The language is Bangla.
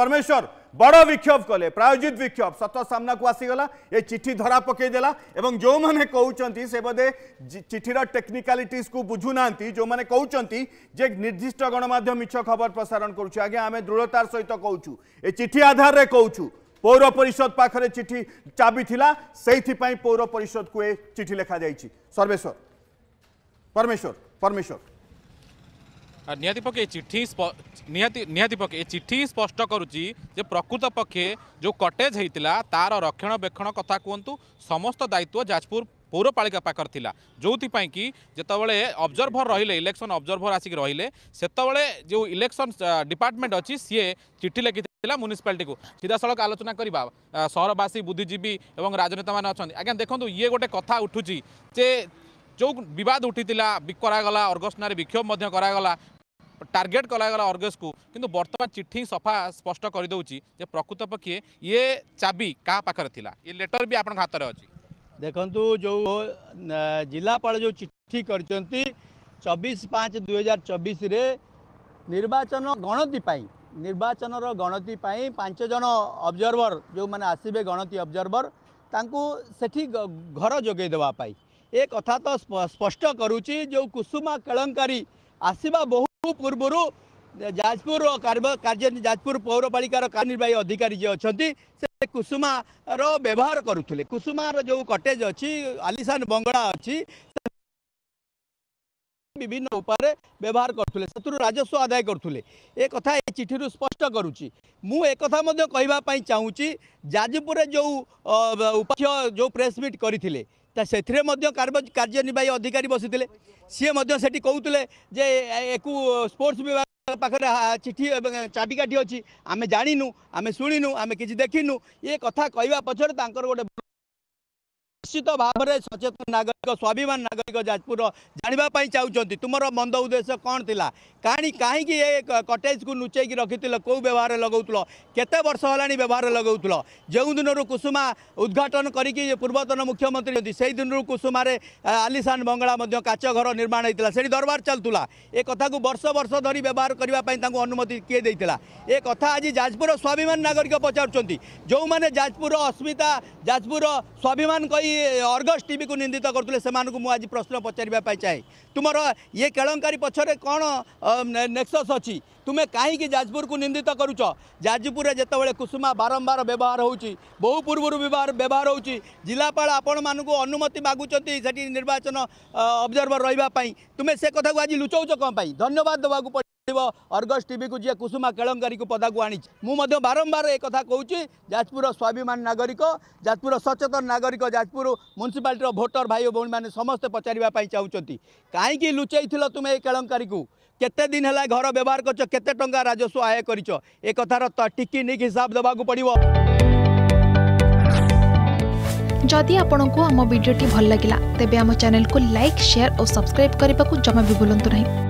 পরমেশ্বর বড় বিক্ষোভ কলে প্রায়োজিত বিক্ষোভ সত সামনাকু আসিগলা এ চিঠি ধরা পকাই দেলা এবং যে মানে কৌঁচি সে বোধে চিঠির টেকনিকালিটিস কু বুঝু না যে মানে কৌঁচি যে নির্দিষ্ট গণমাধ্যম মিছ খবর প্রসারণ করছু আজ্ঞা আমি দৃঢ়তার সহ কৌছু এ চিঠি আধারে কৌছু পৌর পরিষদ পাখে চিঠি চাবি লা সেইপাই পৌর পরিষদ কু এ চিঠি লেখা যাই সর্বেশ্বর পরমেশ্বর পরমেশ্বর নিহতি পক্ষে এই চিঠি নিহতি ନିହାତି ପକ୍ଷେ ଏ ଚିଠି ସ୍ପଷ୍ଟ କରୁଛି ଯେ ପ୍ରକୃତ ପକ୍ଷେ ଯେଉଁ କଟେଜ୍ ହେଇଥିଲା ତା'ର ରକ୍ଷଣାବେକ୍ଷଣ କଥା କୁହନ୍ତୁ ସମସ୍ତ ଦାୟିତ୍ୱ ଯାଜପୁର পৌরপালিকা পাখে লা যেপাই কি যেতবে অবজরভর রহলে ইলেকশন অবজরভর আসি রহলে সেতবে যে ইলেকশন ডিপার্টমেন্ট অছি লিখি চিঠি লেখি মুনিসিপালিটি সিধাসলখ আলোচনা করা সহরবাসী বুদ্ধিজীবী এবং রাজনেতা মানে অজ্ঞা দেখুন ইয়ে গোটে কথা উঠুচি যে যে বিবাদ উঠি করাগলা অর্গসনার বিক্ষোভ করা टारगेट कलगला अर्गेज को किंतु बर्तमान चिट्ठी सफा स्पष्ट करदे प्रकृत पक्षे ये चाबी क्या पाखे थी ये लेटर भी आप हाथ में अच्छी देखु जो जिलापा जो चिट्ठी कर चबीस पाँच दुहजार रे निर्वाचन गणति निर्वाचन गणति पांचज अब्जरवर जो मैंने आसबे गणति अब्जरवर ताकू घर जगेदेवाई एक कथा तो स्पष्ट करुच्ची जो कुसुमा केलंकारी आसवा बहुत ପୂର୍ବରୁ ଯାଜପୁର କାର୍ଯ୍ୟ ଯାଜପୁର ପୌରପାଳିକାର କାର୍ଯ୍ୟନିର୍ବାହୀ ଅଧିକାରୀ ଯିଏ ଅଛନ୍ତି ସେ କୁସୁମାର ବ୍ୟବହାର କରୁଥିଲେ କୁସୁମାର ଯେଉଁ କଟେଜ ଅଛି ଆଲିସାନ ବଙ୍ଗଳା ଅଛି ବିଭିନ୍ନ ଉପାୟରେ ବ୍ୟବହାର କରୁଥିଲେ ସେଥିରୁ ରାଜସ୍ୱ ଆଦାୟ କରୁଥିଲେ ଏ କଥା ଏ ଚିଠିରୁ ସ୍ପଷ୍ଟ କରୁଛି ମୁଁ ଏକଥା ମଧ୍ୟ କହିବା ପାଇଁ ଚାହୁଁଛି ଯାଜପୁରରେ ଯେଉଁ ଉପାଧ୍ୟ ଯେଉଁ ପ୍ରେସ୍ ମିଟ୍ କରିଥିଲେ ସେଥିରେ ମଧ୍ୟ କାର୍ଯ୍ୟନିର୍ବାହୀ ଅଧିକାରୀ ବସିଥିଲେ ସିଏ ମଧ୍ୟ ସେଠି କହୁଥିଲେ ଯେ ୟାକୁ ସ୍ପୋର୍ଟସ୍ ବିଭାଗ ପାଖରେ ଚିଠି ଚାବିକାଠି ଅଛି ଆମେ ଜାଣିନୁ ଆମେ ଶୁଣିନୁ ଆମେ କିଛି ଦେଖିନୁ ଏ କଥା କହିବା ପଛରେ ତାଙ୍କର ଗୋଟେ ନିଶ୍ଚିତ ଭାବରେ ସଚେତନ ନାଗରିକ ସ୍ୱାଭିମାନ ନାଗରିକ ଯାଜପୁର ଜାଣିବା ପାଇଁ ଚାହୁଁଛନ୍ତି ତୁମର ମନ୍ଦ ଉଦ୍ଦେଶ୍ୟ କ'ଣ ଥିଲା କାଣି କାହିଁକି ଏ କଟେଜକୁ ଲୁଚେଇକି ରଖିଥିଲ କେଉଁ ବ୍ୟବହାର ଲଗାଉଥିଲ କେତେ ବର୍ଷ ହେଲାଣି ବ୍ୟବହାର ଲଗାଉଥିଲ ଯେଉଁ ଦିନରୁ କୁସୁମା ଉଦ୍ଘାଟନ କରିକି ପୂର୍ବତନ ମୁଖ୍ୟମନ୍ତ୍ରୀ ଅଛନ୍ତି ସେଇ ଦିନରୁ କୁସୁମାରେ ଆଲିସାନ ବଙ୍ଗଳା ମଧ୍ୟ କାଚ ଘର ନିର୍ମାଣ ହୋଇଥିଲା ସେଠି ଦରବାର ଚାଲୁଥିଲା ଏ କଥାକୁ ବର୍ଷ ବର୍ଷ ଧରି ବ୍ୟବହାର କରିବା ପାଇଁ ତାଙ୍କୁ ଅନୁମତି କିଏ ଦେଇଥିଲା ଏ କଥା ଆଜି ଯାଜପୁର ସ୍ୱାଭିମାନ ନାଗରିକ ପଚାରୁଛନ୍ତି ଯେଉଁମାନେ ଯାଜପୁର ଅସ୍ମିତା ଯାଜପୁର ସ୍ୱାଭିମାନ କହି अर्गस अर्घस् टिको निन्दित आज प्रश्न पचारे ये केलंकारी यी पछाडि नेक्सस अच्छी तुमे जाजपुर को निित गर्ुछ जाजपुर जति बेला कुसुमा बारंबार व्यवहार हौँ बहु पूर्वहरू व्यवहार को अनुमति आपमति मागुन्छ निर्वाचन अब्जर्भर रहेको लुचाउछ कही धन्यवाद दबाक पऱ्यो अर्गज को जिए कुसुमा केङ्करीको पदाु आनि बारम्बार एउटा जाजपुर स्वाभिमान नागरिक जाजपुर सचेतन नागरिक जाजपुर म्युनिसिपा र भोटर भाइ भौँ भने समस्तै पचारै चाहन्छ कहीँक लुचाइ थि त दिन है घर व्यवहार करते टा राजस्व आय कर एक टिकी निक हिसाब देवाक पड़ो जदि आपण आम भिडी भल लगा तेब चेल को लाइक सेयार और सब्सक्राइब करने को जमा भी बुलां नहीं